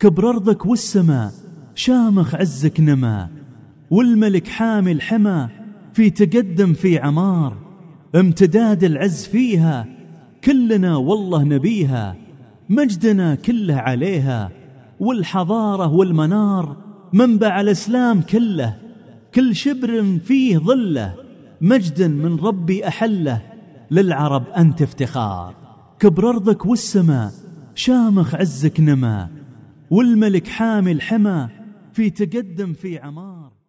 كبر أرضك والسماء شامخ عزك نما والملك حامل حمى في تقدم في عمار امتداد العز فيها كلنا والله نبيها مجدنا كله عليها والحضارة والمنار منبع الإسلام كله كل شبر فيه ظله مجد من ربي أحله للعرب أنت افتخار كبر أرضك والسماء شامخ عزك نما والملك حامل حمى في تقدم في عمار